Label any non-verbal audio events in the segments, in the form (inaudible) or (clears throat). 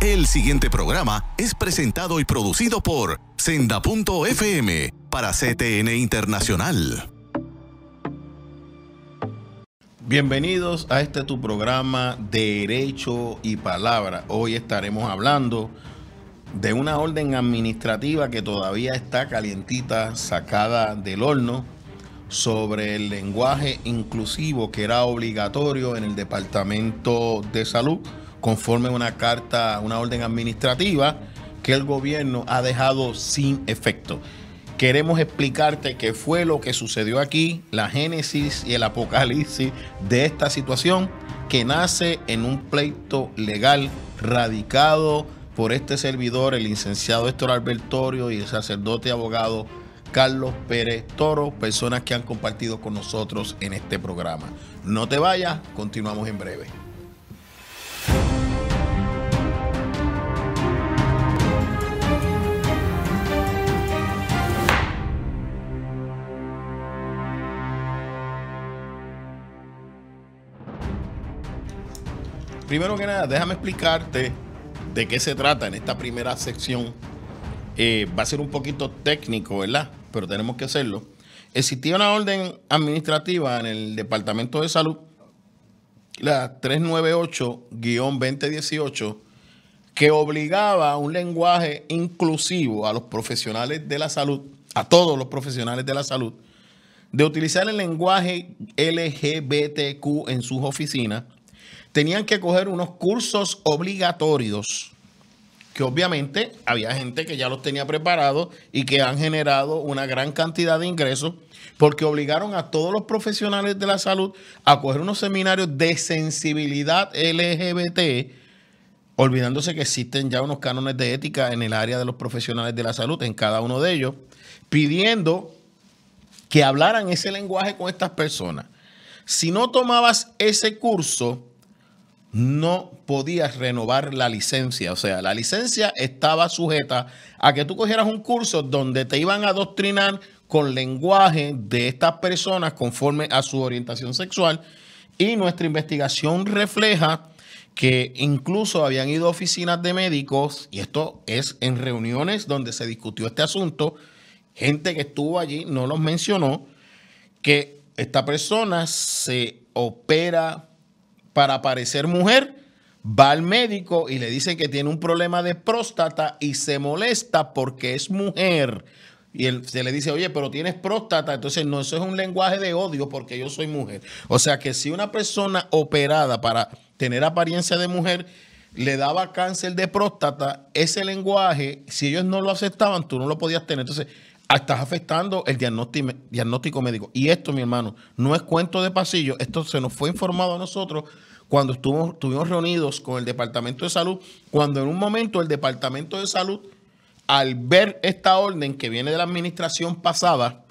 El siguiente programa es presentado y producido por Senda.fm para CTN Internacional. Bienvenidos a este tu programa Derecho y Palabra. Hoy estaremos hablando de una orden administrativa que todavía está calientita, sacada del horno, sobre el lenguaje inclusivo que era obligatorio en el Departamento de Salud conforme una carta, una orden administrativa que el gobierno ha dejado sin efecto. Queremos explicarte qué fue lo que sucedió aquí, la génesis y el apocalipsis de esta situación que nace en un pleito legal radicado por este servidor, el licenciado Héctor Albertorio y el sacerdote abogado Carlos Pérez Toro, personas que han compartido con nosotros en este programa. No te vayas, continuamos en breve. primero que nada, déjame explicarte de qué se trata en esta primera sección. Eh, va a ser un poquito técnico, ¿verdad? Pero tenemos que hacerlo. Existía una orden administrativa en el Departamento de Salud, la 398-2018, que obligaba a un lenguaje inclusivo a los profesionales de la salud, a todos los profesionales de la salud, de utilizar el lenguaje LGBTQ en sus oficinas tenían que coger unos cursos obligatorios que obviamente había gente que ya los tenía preparados y que han generado una gran cantidad de ingresos porque obligaron a todos los profesionales de la salud a coger unos seminarios de sensibilidad LGBT, olvidándose que existen ya unos cánones de ética en el área de los profesionales de la salud, en cada uno de ellos, pidiendo que hablaran ese lenguaje con estas personas. Si no tomabas ese curso, no podías renovar la licencia. O sea, la licencia estaba sujeta a que tú cogieras un curso donde te iban a adoctrinar con lenguaje de estas personas conforme a su orientación sexual. Y nuestra investigación refleja que incluso habían ido a oficinas de médicos, y esto es en reuniones donde se discutió este asunto, gente que estuvo allí no los mencionó, que esta persona se opera para parecer mujer, va al médico y le dicen que tiene un problema de próstata y se molesta porque es mujer. Y él, se le dice, oye, pero tienes próstata, entonces no, eso es un lenguaje de odio porque yo soy mujer. O sea que si una persona operada para tener apariencia de mujer le daba cáncer de próstata, ese lenguaje, si ellos no lo aceptaban, tú no lo podías tener. Entonces, Ah, estás afectando el diagnóstico, médico. Y esto, mi hermano, no es cuento de pasillo. Esto se nos fue informado a nosotros cuando estuvimos reunidos con el Departamento de Salud, cuando en un momento el Departamento de Salud, al ver esta orden que viene de la administración pasada,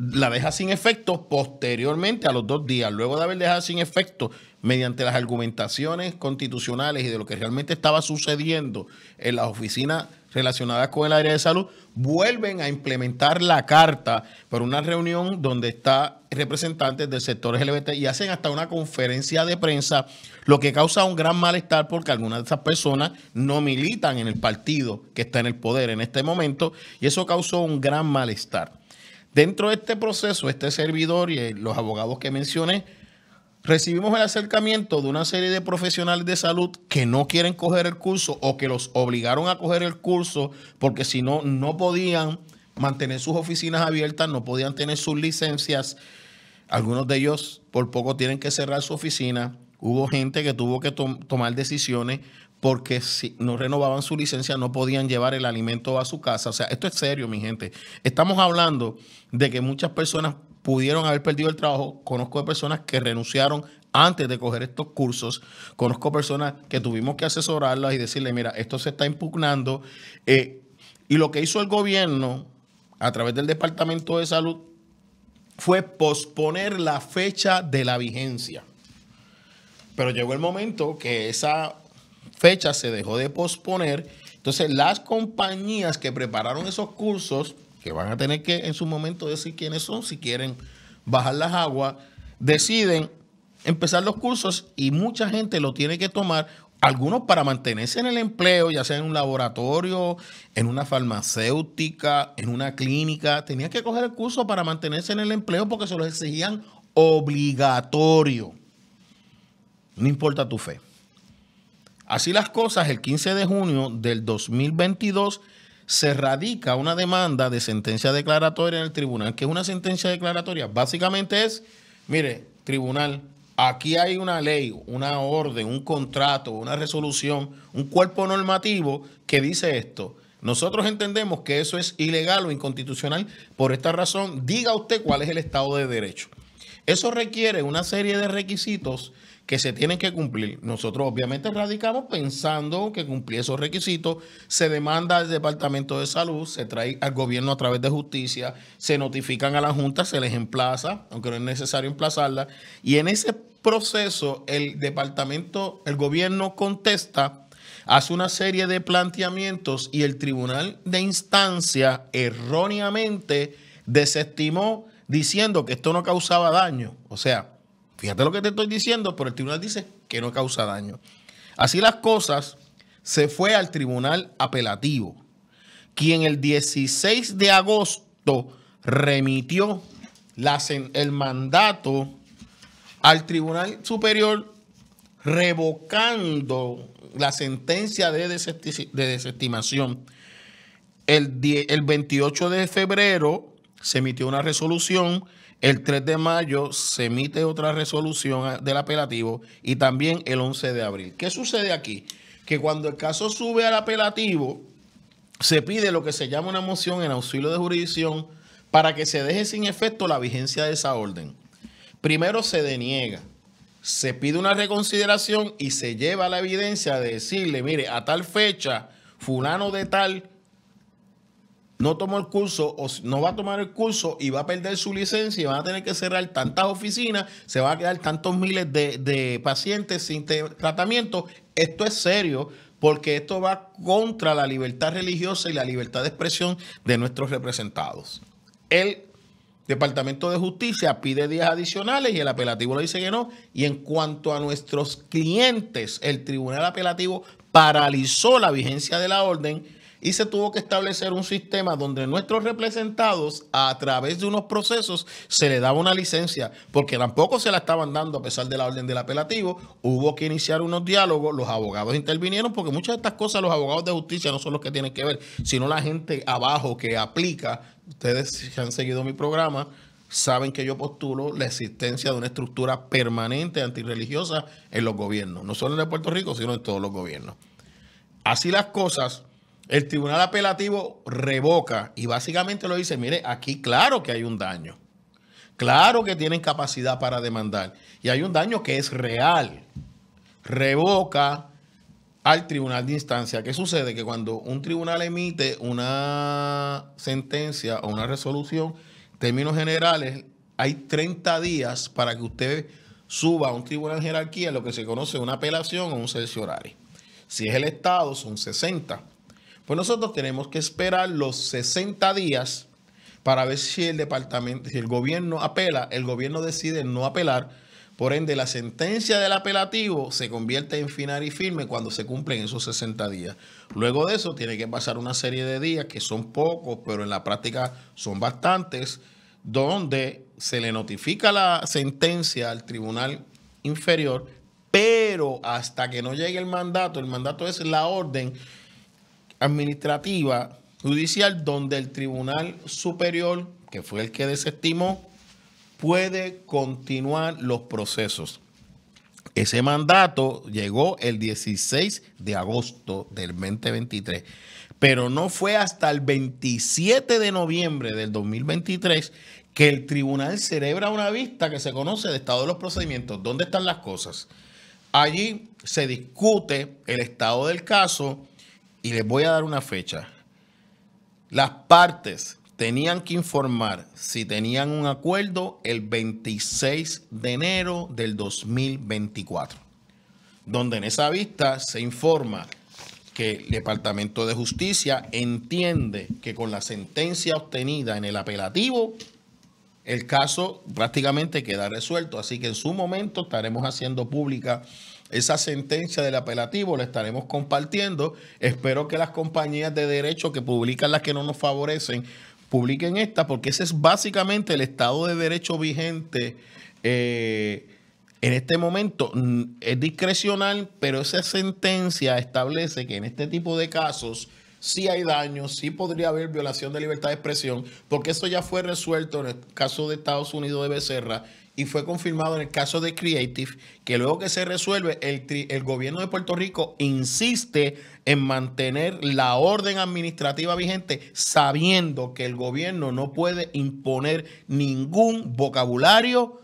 la deja sin efecto posteriormente a los dos días, luego de haber dejado sin efecto mediante las argumentaciones constitucionales y de lo que realmente estaba sucediendo en las oficinas relacionadas con el área de salud, vuelven a implementar la carta por una reunión donde está representantes del sector LGBT y hacen hasta una conferencia de prensa, lo que causa un gran malestar porque algunas de esas personas no militan en el partido que está en el poder en este momento y eso causó un gran malestar. Dentro de este proceso, este servidor y eh, los abogados que mencioné, recibimos el acercamiento de una serie de profesionales de salud que no quieren coger el curso o que los obligaron a coger el curso porque si no, no podían mantener sus oficinas abiertas, no podían tener sus licencias. Algunos de ellos por poco tienen que cerrar su oficina. Hubo gente que tuvo que tomar decisiones porque si no renovaban su licencia no podían llevar el alimento a su casa. O sea, esto es serio, mi gente. Estamos hablando de que muchas personas pudieron haber perdido el trabajo. Conozco personas que renunciaron antes de coger estos cursos. Conozco personas que tuvimos que asesorarlas y decirle, mira, esto se está impugnando. Eh, y lo que hizo el gobierno a través del Departamento de Salud fue posponer la fecha de la vigencia. Pero llegó el momento que esa fecha se dejó de posponer. Entonces, las compañías que prepararon esos cursos, que van a tener que en su momento decir quiénes son, si quieren bajar las aguas, deciden empezar los cursos y mucha gente lo tiene que tomar, algunos para mantenerse en el empleo, ya sea en un laboratorio, en una farmacéutica, en una clínica, tenían que coger el curso para mantenerse en el empleo porque se los exigían obligatorio. No importa tu fe. Así las cosas, el 15 de junio del 2022 se radica una demanda de sentencia declaratoria en el tribunal, que es una sentencia declaratoria. Básicamente es, mire, tribunal, aquí hay una ley, una orden, un contrato, una resolución, un cuerpo normativo que dice esto. Nosotros entendemos que eso es ilegal o inconstitucional. Por esta razón, diga usted cuál es el estado de derecho. Eso requiere una serie de requisitos que se tienen que cumplir. Nosotros obviamente radicamos pensando que cumplía esos requisitos, se demanda al Departamento de Salud, se trae al gobierno a través de justicia, se notifican a la Junta, se les emplaza, aunque no es necesario emplazarla, y en ese proceso el departamento, el gobierno contesta, hace una serie de planteamientos y el tribunal de instancia erróneamente desestimó diciendo que esto no causaba daño. O sea, Fíjate lo que te estoy diciendo, pero el tribunal dice que no causa daño. Así las cosas, se fue al tribunal apelativo, quien el 16 de agosto remitió el mandato al tribunal superior revocando la sentencia de, desestimación. El, el 28 de febrero se emitió una resolución el 3 de mayo se emite otra resolución ah, del apelativo y también el 11 de abril. ¿Qué sucede aquí? Que cuando el caso sube al apelativo, se pide lo que se llama una moción en auxilio de jurisdicción para que se deje sin efecto la vigencia de esa orden. Primero se deniega, se pide una reconsideración y se lleva la evidencia de decirle, mire, a tal fecha, fulano de tal no tomó el curso o no va a tomar el curso y va a perder su licencia y van a tener que cerrar tantas oficinas, se van a quedar tantos miles de, de pacientes sin tratamiento. Esto es serio porque esto va contra la libertad religiosa y la libertad de expresión de nuestros representados. El Departamento de Justicia pide días adicionales y el apelativo le dice que no. Y en cuanto a nuestros clientes, el Tribunal Apelativo paralizó la vigencia de la orden y se tuvo que establecer un sistema donde nuestros representados, a través de unos procesos, se le daba una licencia, porque tampoco se la estaban dando a pesar de la orden del apelativo. Hubo que iniciar unos diálogos, los abogados intervinieron, porque muchas de estas cosas los abogados de justicia no son los que tienen que ver, sino la gente abajo que aplica. Ustedes si han seguido mi programa, saben que yo postulo la existencia de una estructura permanente antirreligiosa en los gobiernos, no solo en Puerto Rico, sino en todos los gobiernos. Así las cosas, el tribunal apelativo revoca y básicamente lo dice, mire, aquí claro que hay un daño. Claro que tienen capacidad para demandar. Y hay un daño que es real. Revoca al tribunal de instancia. ¿Qué sucede? Que cuando un tribunal emite una sentencia o una resolución, términos generales, hay 30 días para que usted suba a un tribunal de jerarquía, lo que se conoce una apelación o un horario. Si es el Estado, son 60. Pues nosotros tenemos que esperar los 60 días para ver si el departamento, si el gobierno apela, el gobierno decide no apelar. Por ende, la sentencia del apelativo se convierte en final y firme cuando se cumplen esos 60 días. Luego de eso, tiene que pasar una serie de días, que son pocos, pero en la práctica son bastantes, donde se le notifica la sentencia al tribunal inferior, pero hasta que no llegue el mandato, el mandato es la orden administrativa judicial donde el Tribunal Superior, que fue el que desestimó, puede continuar los procesos. Ese mandato llegó el 16 de agosto del 2023, pero no fue hasta el 27 de noviembre del 2023 que el tribunal celebra una vista que se conoce de estado de los procedimientos. ¿Dónde están las cosas? Allí se discute el estado del caso, y les voy a dar una fecha. Las partes tenían que informar si tenían un acuerdo el 26 de enero del 2024, donde en esa vista se informa que el Departamento de Justicia entiende que con la sentencia obtenida en el apelativo, el caso prácticamente queda resuelto. Así que en su momento estaremos haciendo pública esa sentencia del apelativo la estaremos compartiendo. Espero que las compañías de derecho que publican las que no nos favorecen, publiquen esta, porque ese es básicamente el estado de derecho vigente. Eh, en este momento mm, es discrecional, pero esa sentencia establece que en este tipo de casos sí hay daño, sí podría haber violación de libertad de expresión, porque eso ya fue resuelto en el caso de Estados Unidos de Becerra, y fue confirmado en el caso de Creative, que luego que se resuelve, el, el, gobierno de Puerto Rico insiste en mantener la orden administrativa vigente, sabiendo que el gobierno no puede imponer ningún vocabulario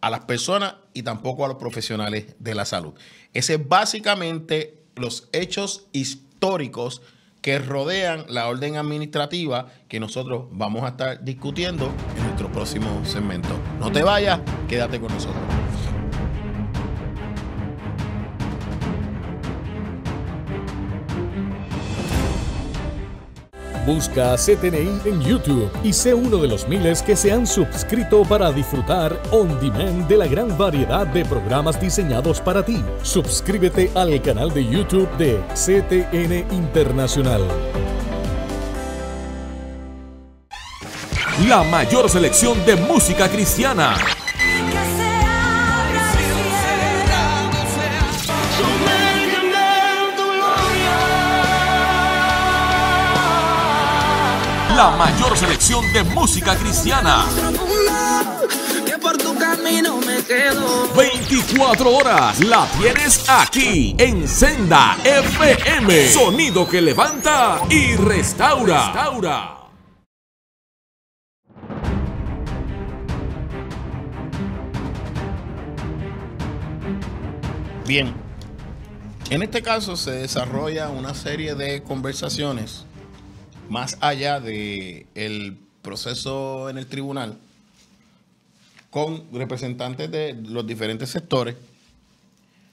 a las personas y tampoco a los profesionales de la salud. Ese es básicamente los hechos históricos que rodean la orden administrativa que nosotros vamos a estar discutiendo en nuestro próximo segmento. No te vayas, quédate con nosotros. Busca CTNI en YouTube y sé uno de los miles que se han suscrito para disfrutar on demand de la gran variedad de programas diseñados para ti. Suscríbete al canal de YouTube de CTN Internacional. La mayor selección de música cristiana la mayor selección de música cristiana. 24 horas la tienes aquí en Senda FM. Sonido que levanta y restaura. restaura. Bien, en este caso se desarrolla una serie de conversaciones más allá del proceso en el tribunal, con representantes de los diferentes sectores.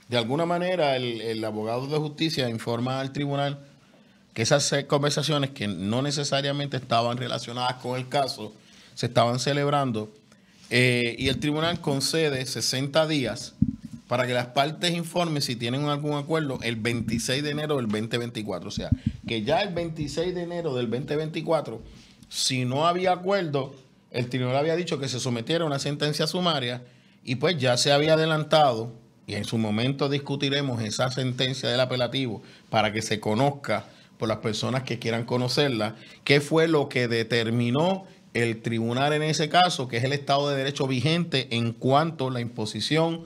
De alguna manera, el, abogado de justicia informa al tribunal que esas conversaciones que no necesariamente estaban relacionadas con el caso, se estaban celebrando eh, y el tribunal concede 60 días para que las partes informen si tienen algún acuerdo el 26 de enero del 2024. O sea, que ya el 26 de enero del 2024, si no había acuerdo, el tribunal había dicho que se sometiera a una sentencia sumaria y pues ya se había adelantado, y en su momento discutiremos esa sentencia del apelativo para que se conozca por las personas que quieran conocerla, qué fue lo que determinó el tribunal en ese caso, que es el Estado de Derecho vigente en cuanto a la imposición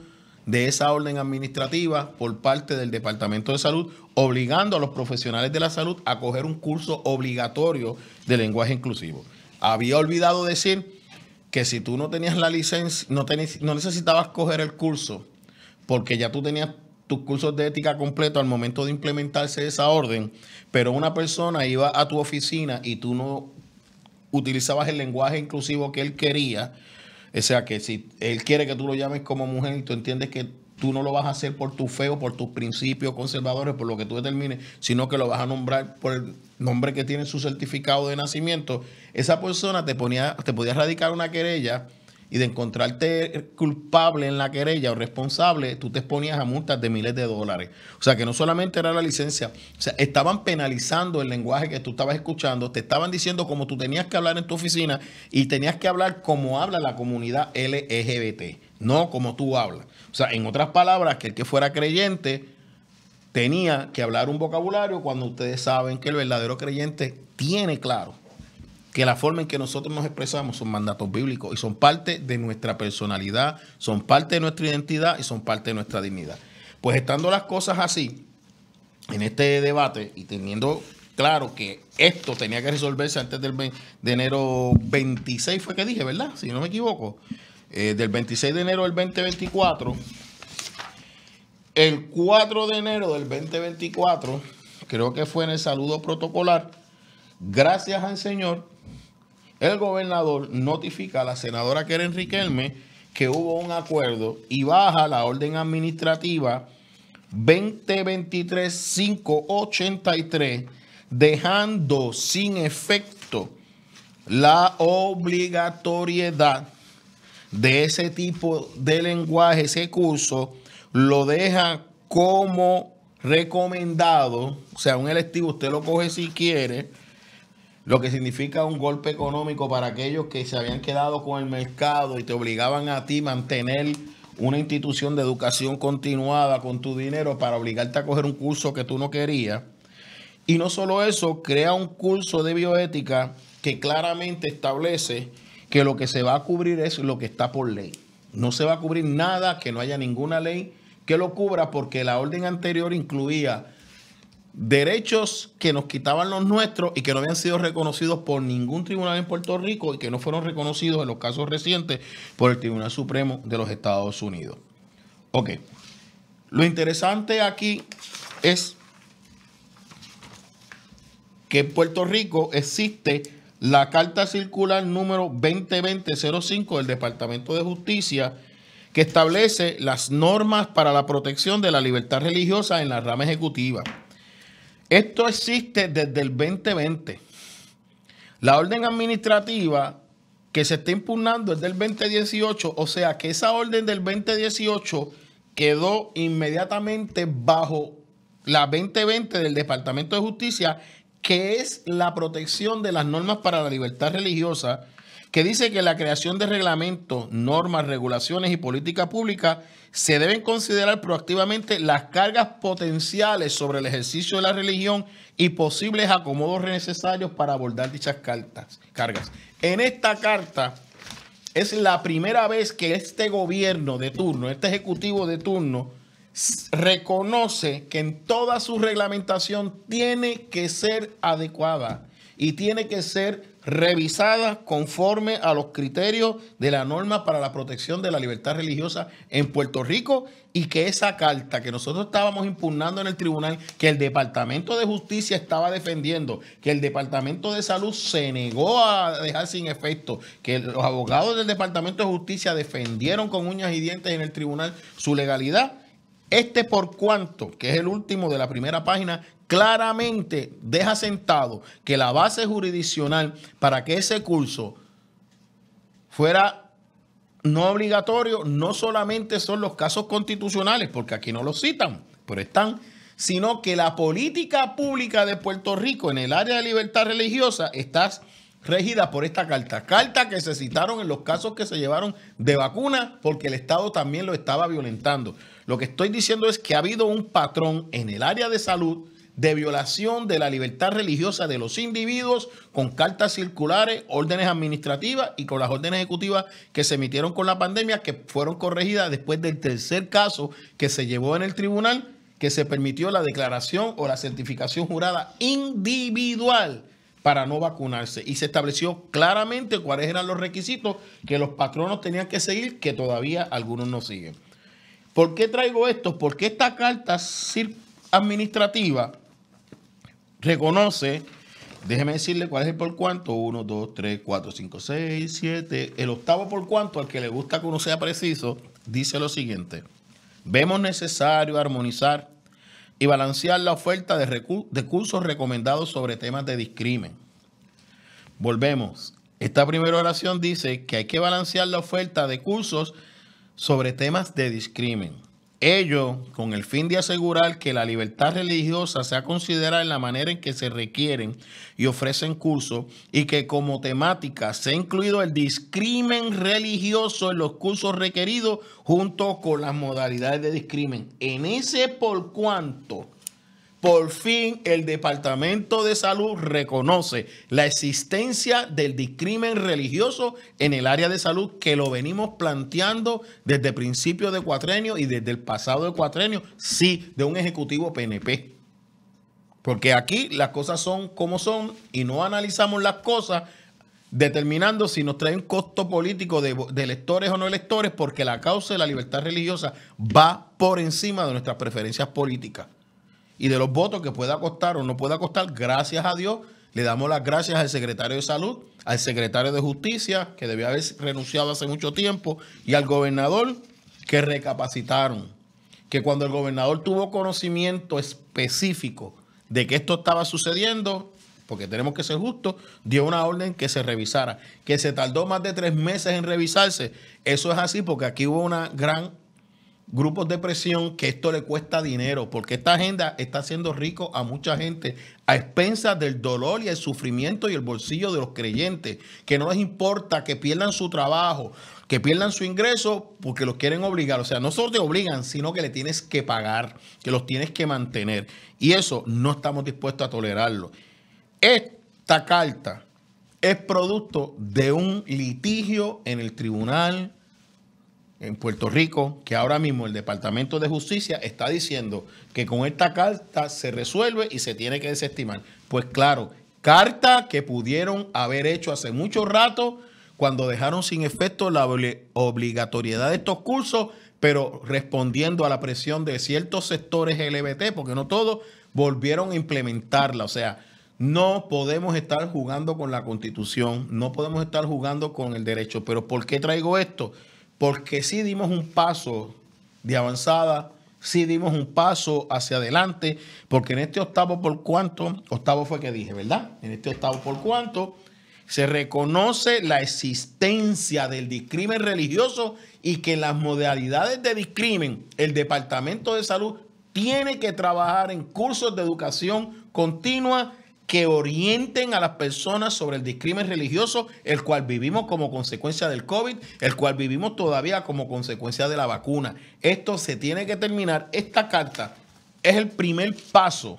de esa orden administrativa por parte del Departamento de Salud, obligando a los profesionales de la salud a coger un curso obligatorio de lenguaje inclusivo. Había olvidado decir que si tú no tenías la licencia, no, no necesitabas coger el curso, porque ya tú tenías tus cursos de ética completo al momento de implementarse esa orden, pero una persona iba a tu oficina y tú no utilizabas el lenguaje inclusivo que él quería, o sea que si él quiere que tú lo llames como mujer y tú entiendes que tú no lo vas a hacer por tu feo, por tus principios conservadores, por lo que tú determines, sino que lo vas a nombrar por el nombre que tiene su certificado de nacimiento, esa persona te, ponía, te podía radicar una querella y de encontrarte culpable en la querella o responsable, tú te exponías a multas de miles de dólares. O sea, que no solamente era la licencia, o sea, estaban penalizando el lenguaje que tú estabas escuchando, te estaban diciendo cómo tú tenías que hablar en tu oficina y tenías que hablar como habla la comunidad LGBT, no como tú hablas. O sea, en otras palabras, que el que fuera creyente tenía que hablar un vocabulario cuando ustedes saben que el verdadero creyente tiene claro que la forma en que nosotros nos expresamos son mandatos bíblicos y son parte de nuestra personalidad, son parte de nuestra identidad y son parte de nuestra dignidad. Pues estando las cosas así, en este debate y teniendo claro que esto tenía que resolverse antes del de enero 26, fue que dije, ¿verdad? Si no me equivoco, eh, del 26 de enero del 2024, el 4 de enero del 2024, creo que fue en el saludo protocolar, gracias al Señor el gobernador notifica a la senadora Keren Riquelme que hubo un acuerdo y baja la orden administrativa 2023-583, dejando sin efecto la obligatoriedad de ese tipo de lenguaje, ese curso, lo deja como recomendado, o sea, un electivo usted lo coge si quiere, lo que significa un golpe económico para aquellos que se habían quedado con el mercado y te obligaban a ti mantener una institución de educación continuada con tu dinero para obligarte a coger un curso que tú no querías. Y no solo eso, crea un curso de bioética que claramente establece que lo que se va a cubrir es lo que está por ley. No se va a cubrir nada que no haya ninguna ley que lo cubra porque la orden anterior incluía derechos que nos quitaban los nuestros y que no habían sido reconocidos por ningún tribunal en Puerto Rico y que no fueron reconocidos en los casos recientes por el Tribunal Supremo de los Estados Unidos. Ok, lo interesante aquí es que en Puerto Rico existe la Carta Circular número 2020 del Departamento de Justicia que establece las normas para la protección de la libertad religiosa en la rama ejecutiva. Esto existe desde el 2020. La orden administrativa que se está impugnando es del 2018, o sea que esa orden del 2018 quedó inmediatamente bajo la 2020 del Departamento de Justicia, que es la protección de las normas para la libertad religiosa que dice que la creación de reglamentos, normas, regulaciones y política pública se deben considerar proactivamente las cargas potenciales sobre el ejercicio de la religión y posibles acomodos necesarios para abordar dichas cargas. En esta carta es la primera vez que este gobierno de turno, este ejecutivo de turno, reconoce que en toda su reglamentación tiene que ser adecuada y tiene que ser revisada conforme a los criterios de la norma para la protección de la libertad religiosa en Puerto Rico y que esa carta que nosotros estábamos impugnando en el tribunal, que el Departamento de Justicia estaba defendiendo, que el Departamento de Salud se negó a dejar sin efecto, que los abogados del Departamento de Justicia defendieron con uñas y dientes en el tribunal su legalidad este por cuanto, que es el último de la primera página, claramente deja sentado que la base jurisdiccional para que ese curso fuera no obligatorio no solamente son los casos constitucionales, porque aquí no los citan, pero están, sino que la política pública de Puerto Rico en el área de libertad religiosa está Regida por esta carta. Carta que se citaron en los casos que se llevaron de vacuna porque el Estado también lo estaba violentando. Lo que estoy diciendo es que ha habido un patrón en el área de salud de violación de la libertad religiosa de los individuos con cartas circulares, órdenes administrativas y con las órdenes ejecutivas que se emitieron con la pandemia que fueron corregidas después del tercer caso que se llevó en el tribunal que se permitió la declaración o la certificación jurada individual para no vacunarse y se estableció claramente cuáles eran los requisitos que los patronos tenían que seguir, que todavía algunos no siguen. ¿Por qué traigo esto? Porque esta carta administrativa reconoce, déjeme decirle cuál es el por cuánto, 1, 2, 3, 4, 5, 6, 7, el octavo por cuánto, al que le gusta que uno sea preciso, dice lo siguiente, vemos necesario armonizar y balancear la oferta de, de cursos recomendados sobre temas de discrimen. Volvemos. Esta primera oración dice que hay que balancear la oferta de cursos sobre temas de discriminación. Ello con el fin de asegurar que la libertad religiosa sea considerada en la manera en que se requieren y ofrecen cursos y que como temática sea incluido el discrimen religioso en los cursos requeridos junto con las modalidades de discrimen. En ese por cuanto por fin el Departamento de Salud reconoce la existencia del discrimen religioso en el área de salud que lo venimos planteando desde principios de cuatrenio y desde el pasado de cuatrenio, sí, de un ejecutivo PNP. Porque aquí las cosas son como son y no analizamos las cosas determinando si nos trae un costo político de, electores o no electores, porque la causa de la libertad religiosa va por encima de nuestras preferencias políticas y de los votos que pueda costar o no pueda costar, gracias a Dios, le damos las gracias al secretario de Salud, al secretario de Justicia, que debió haber renunciado hace mucho tiempo, y al gobernador, que recapacitaron. Que cuando el gobernador tuvo conocimiento específico de que esto estaba sucediendo, porque tenemos que ser justos, dio una orden que se revisara. Que se tardó más de tres meses en revisarse. Eso es así porque aquí hubo una gran grupos de presión que esto le cuesta dinero, porque esta agenda está haciendo rico a mucha gente a expensas del dolor y el sufrimiento y el bolsillo de los creyentes, que no les importa que pierdan su trabajo, que pierdan su ingreso, porque los quieren obligar. O sea, no solo te obligan, sino que le tienes que pagar, que los tienes que mantener. Y eso no estamos dispuestos a tolerarlo. Esta carta es producto de un litigio en el tribunal en Puerto Rico que ahora mismo el Departamento de Justicia está diciendo que con esta carta se resuelve y se tiene que desestimar. Pues claro, carta que pudieron haber hecho hace mucho rato cuando dejaron sin efecto la obligatoriedad de estos cursos, pero respondiendo a la presión de ciertos sectores LGBT, porque no todos, volvieron a implementarla. O sea, no podemos estar jugando con la constitución, no podemos estar jugando con el derecho. Pero ¿por qué traigo esto? porque sí dimos un paso de avanzada, sí dimos un paso hacia adelante, porque en este octavo por cuanto, octavo fue que dije, ¿verdad? En este octavo por cuanto se reconoce la existencia del discrimen religioso y que las modalidades de discrimen, el Departamento de Salud tiene que trabajar en cursos de educación continua que orienten a las personas sobre el discrimen religioso, el cual vivimos como consecuencia del COVID, el cual vivimos todavía como consecuencia de la vacuna. Esto se tiene que terminar. Esta carta es el primer paso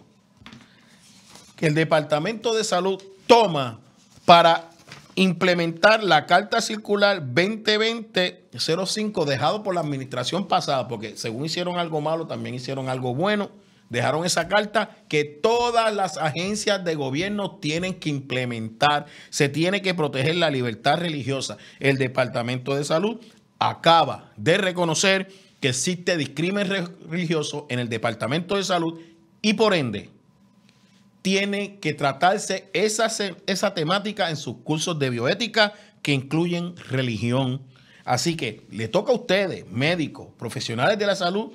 que el Departamento de Salud toma para implementar la Carta Circular 2020-05 dejado por la administración pasada, porque según hicieron algo malo, también hicieron algo bueno. Dejaron esa carta que todas las agencias de gobierno tienen que implementar. Se tiene que proteger la libertad religiosa. El Departamento de Salud acaba de reconocer que existe discrimen religioso en el Departamento de Salud y por ende tiene que tratarse esa, esa temática en sus cursos de bioética que incluyen religión. Así que le toca a ustedes, médicos, profesionales de la salud,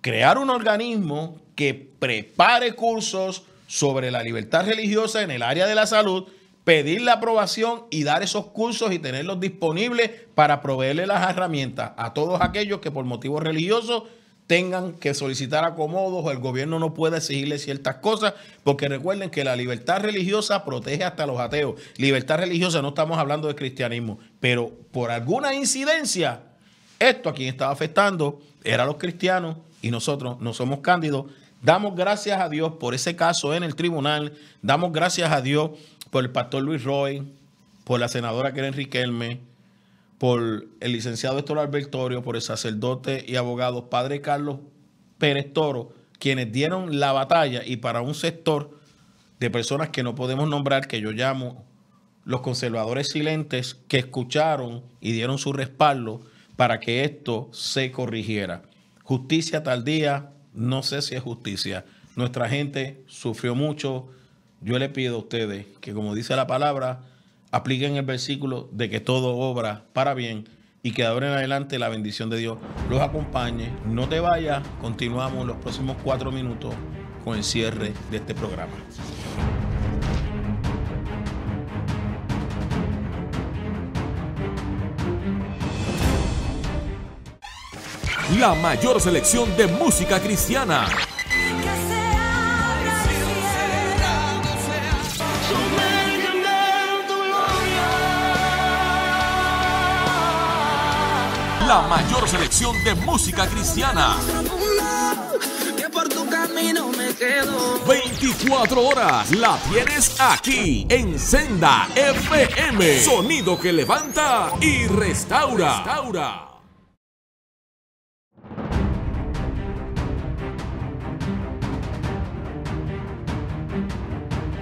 crear un organismo que prepare cursos sobre la libertad religiosa en el área de la salud, pedir la aprobación y dar esos cursos y tenerlos disponibles para proveerle las herramientas a todos aquellos que por motivos religiosos tengan que solicitar acomodos o el gobierno no puede exigirle ciertas cosas, porque recuerden que la libertad religiosa protege hasta los ateos. Libertad religiosa, no estamos hablando de cristianismo, pero por alguna incidencia, esto a quien estaba afectando era los cristianos, y nosotros no somos cándidos. Damos gracias a Dios por ese caso en el tribunal. Damos gracias a Dios por el pastor Luis Roy, por la senadora Keren Riquelme, por el licenciado Héctor Albertorio, por el sacerdote y abogado Padre Carlos Pérez Toro, quienes dieron la batalla y para un sector de personas que no podemos nombrar, que yo llamo los conservadores silentes, que escucharon y dieron su respaldo para que esto se corrigiera. Justicia tal día, no sé si es justicia. Nuestra gente sufrió mucho. Yo le pido a ustedes que, como dice la palabra, apliquen el versículo de que todo obra para bien y que abren adelante la bendición de Dios los acompañe. No te vayas, continuamos los próximos cuatro minutos con el cierre de este programa. la mayor selección de música cristiana. La mayor selección de música cristiana. 24 horas la tienes aquí en Senda FM. Sonido que levanta y restaura. restaura.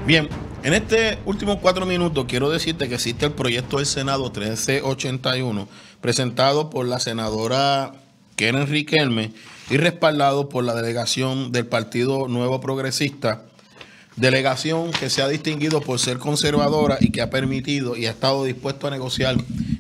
Bien, en este último cuatro minutos quiero decirte que existe el proyecto del Senado 1381, presentado por la senadora Keren Riquelme y respaldado por la delegación del Partido Nuevo Progresista, delegación que se ha distinguido por ser conservadora y que ha permitido y ha estado dispuesto a negociar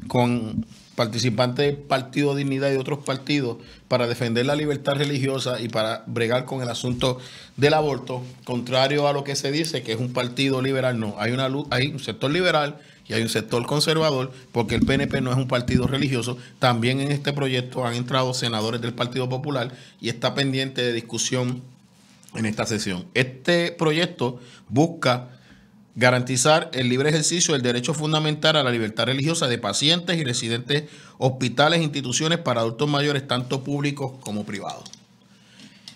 con participantes del Partido Dignidad y otros partidos para defender la libertad religiosa y para bregar con el asunto del aborto, contrario a lo que se dice que es un partido liberal. No, hay, una, hay un sector liberal y hay un sector conservador, porque el PNP no es un partido religioso. También en este proyecto han entrado senadores del Partido Popular y está pendiente de discusión en esta sesión. Este proyecto busca garantizar el libre ejercicio del derecho fundamental a la libertad religiosa de pacientes y residentes hospitales e instituciones para adultos mayores, tanto públicos como privados.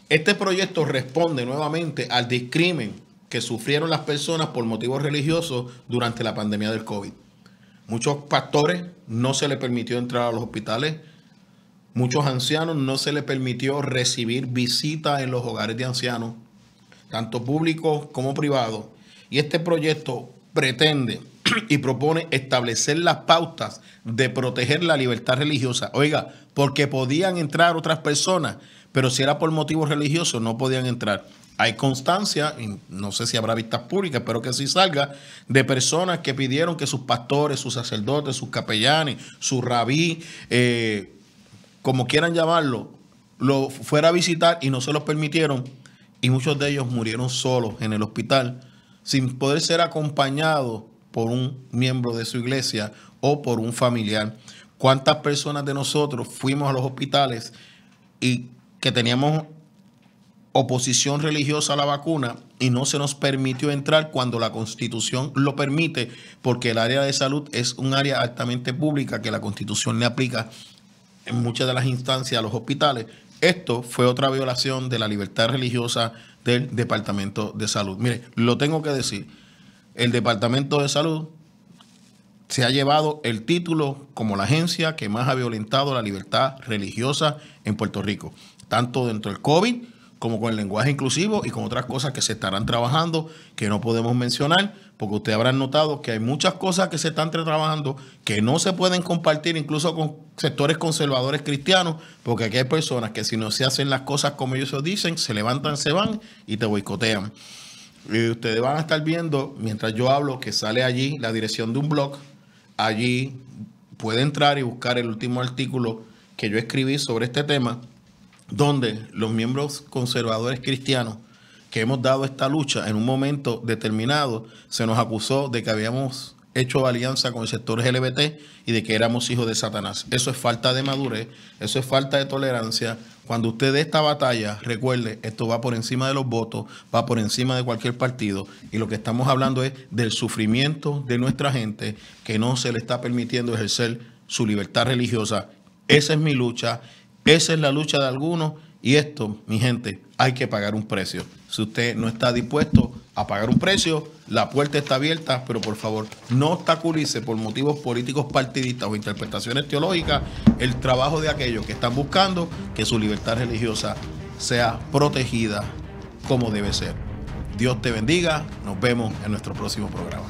Este proyecto responde nuevamente al discrimen que sufrieron las personas por motivos religiosos durante la pandemia del COVID. Muchos pastores no se les permitió entrar a los hospitales, muchos ancianos no se les permitió recibir visitas en los hogares de ancianos, tanto públicos como privados y este proyecto pretende (clears throat) y propone establecer las pautas de proteger la libertad religiosa. Oiga, porque podían entrar otras personas, pero si era por motivos religiosos no podían entrar. Hay constancia, no sé si habrá vistas públicas, pero que sí salga, de personas que pidieron que sus pastores, sus sacerdotes, sus capellanes, su rabí, eh, como quieran llamarlo, lo fuera a visitar y no se los permitieron. Y muchos de ellos murieron solos en el hospital sin poder ser acompañado por un miembro de su iglesia o por un familiar. ¿Cuántas personas de nosotros fuimos a los hospitales y que teníamos oposición religiosa a la vacuna y no se nos permitió entrar cuando la constitución lo permite, porque el área de salud es un área altamente pública que la constitución le aplica en muchas de las instancias a los hospitales. Esto fue otra violación de la libertad religiosa del Departamento de Salud. Mire, lo tengo que decir, el Departamento de Salud se ha llevado el título como la agencia que más ha violentado la libertad religiosa en Puerto Rico, tanto dentro del COVID como con el lenguaje inclusivo y con otras cosas que se estarán trabajando que no podemos mencionar porque ustedes habrán notado que hay muchas cosas que se están trabajando que no se pueden compartir incluso con sectores conservadores cristianos, porque aquí hay personas que si no se hacen las cosas como ellos dicen, se levantan, se van y te boicotean. Y ustedes van a estar viendo, mientras yo hablo, que sale allí la dirección de un blog, allí puede entrar y buscar el último artículo que yo escribí sobre este tema, donde los miembros conservadores cristianos que hemos dado esta lucha, en un momento determinado se nos acusó de que habíamos hecho alianza con el sector LGBT y de que éramos hijos de Satanás. Eso es falta de madurez, eso es falta de tolerancia. Cuando usted de esta batalla, recuerde, esto va por encima de los votos, va por encima de cualquier partido y lo que estamos hablando es del sufrimiento de nuestra gente que no se le está permitiendo ejercer su libertad religiosa. Esa es mi lucha, esa es la lucha de algunos y esto, mi gente, hay que pagar un precio. Si usted no está dispuesto a pagar un precio, la puerta está abierta, pero por favor, no obstaculice por motivos políticos partidistas o interpretaciones teológicas el trabajo de aquellos que están buscando que su libertad religiosa sea protegida como debe ser. Dios te bendiga, nos vemos en nuestro próximo programa.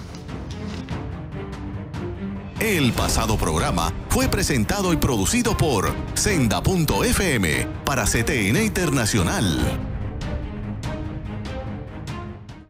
El pasado programa fue presentado y producido por senda.fm para CTN Internacional.